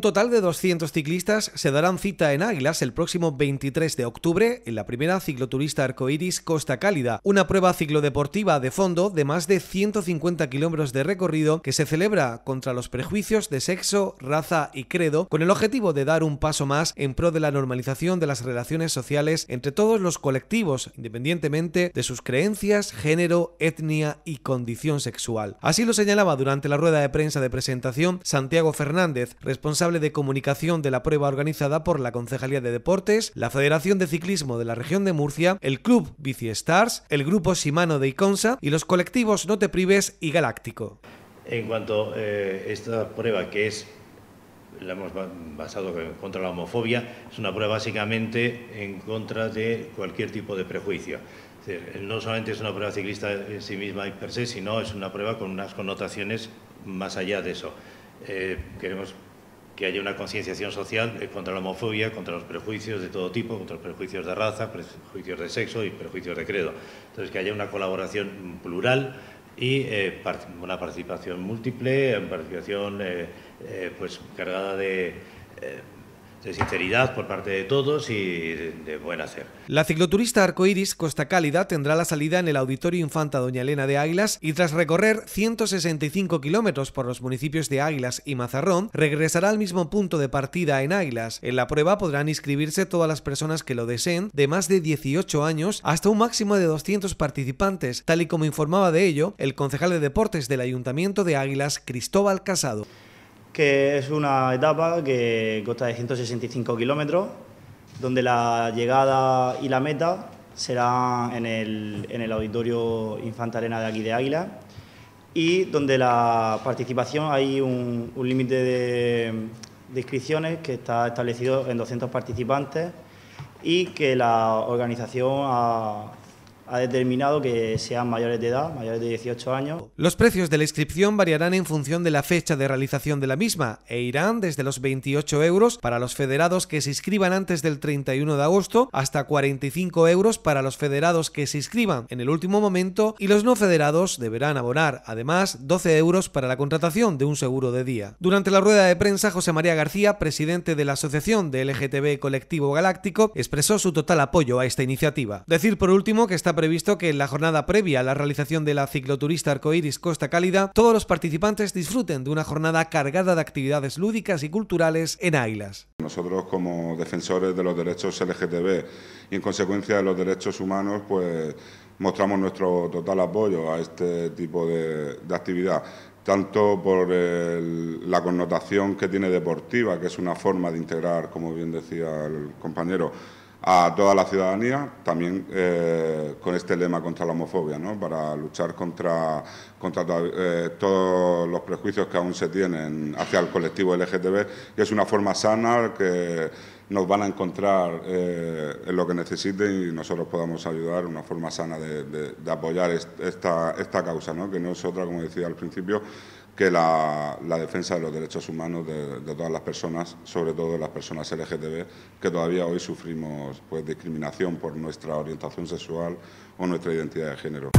Un total de 200 ciclistas se darán cita en Águilas el próximo 23 de octubre en la primera cicloturista arcoiris Costa Cálida, una prueba ciclodeportiva de fondo de más de 150 kilómetros de recorrido que se celebra contra los prejuicios de sexo, raza y credo con el objetivo de dar un paso más en pro de la normalización de las relaciones sociales entre todos los colectivos, independientemente de sus creencias, género, etnia y condición sexual. Así lo señalaba durante la rueda de prensa de presentación Santiago Fernández, responsable de comunicación de la prueba organizada por la Concejalía de Deportes, la Federación de Ciclismo de la Región de Murcia, el Club Bici Stars, el Grupo Shimano de Iconsa y los colectivos No Te Prives y Galáctico. En cuanto a eh, esta prueba que es la hemos basado contra la homofobia, es una prueba básicamente en contra de cualquier tipo de prejuicio. Eh, no solamente es una prueba ciclista en sí misma y per se, sino es una prueba con unas connotaciones más allá de eso. Eh, queremos que haya una concienciación social contra la homofobia, contra los prejuicios de todo tipo, contra los prejuicios de raza, prejuicios de sexo y prejuicios de credo. Entonces, que haya una colaboración plural y eh, una participación múltiple, participación eh, eh, pues cargada de de sinceridad por parte de todos y de buen hacer. La cicloturista Arcoiris Costa Cálida tendrá la salida en el Auditorio Infanta Doña Elena de Águilas y tras recorrer 165 kilómetros por los municipios de Águilas y Mazarrón, regresará al mismo punto de partida en Águilas. En la prueba podrán inscribirse todas las personas que lo deseen de más de 18 años hasta un máximo de 200 participantes, tal y como informaba de ello el concejal de deportes del Ayuntamiento de Águilas, Cristóbal Casado que es una etapa que consta de 165 kilómetros, donde la llegada y la meta serán en el, Auditorio Infanta Arena de aquí de Águila y donde la participación hay un, límite de, de, inscripciones que está establecido en 200 participantes y que la organización ha, ha determinado que sean mayores de edad, mayores de 18 años. Los precios de la inscripción variarán en función de la fecha de realización de la misma e irán desde los 28 euros para los federados que se inscriban antes del 31 de agosto hasta 45 euros para los federados que se inscriban en el último momento y los no federados deberán abonar además 12 euros para la contratación de un seguro de día. Durante la rueda de prensa, José María García, presidente de la Asociación de LGTB Colectivo Galáctico, expresó su total apoyo a esta iniciativa. Decir por último que está previsto que en la jornada previa a la realización de la cicloturista Arcoiris Costa Cálida, todos los participantes disfruten de una jornada cargada de actividades lúdicas y culturales en Águilas. Nosotros como defensores de los derechos LGTB y en consecuencia de los derechos humanos, pues mostramos nuestro total apoyo a este tipo de, actividad, tanto por la connotación que tiene deportiva, que es una forma de integrar, como bien decía el compañero, a toda la ciudadanía, también eh, con este lema contra la homofobia, ¿no? para luchar contra, contra eh, todos los prejuicios que aún se tienen hacia el colectivo LGTB y es una forma sana que nos van a encontrar eh, en lo que necesiten y nosotros podamos ayudar, una forma sana de, apoyar esta, esta causa, que no es otra, como decía al principio, que la, defensa de los derechos humanos de, todas las personas, sobre todo de las personas LGTB, que todavía hoy sufrimos pues, discriminación por nuestra orientación sexual o nuestra identidad de género.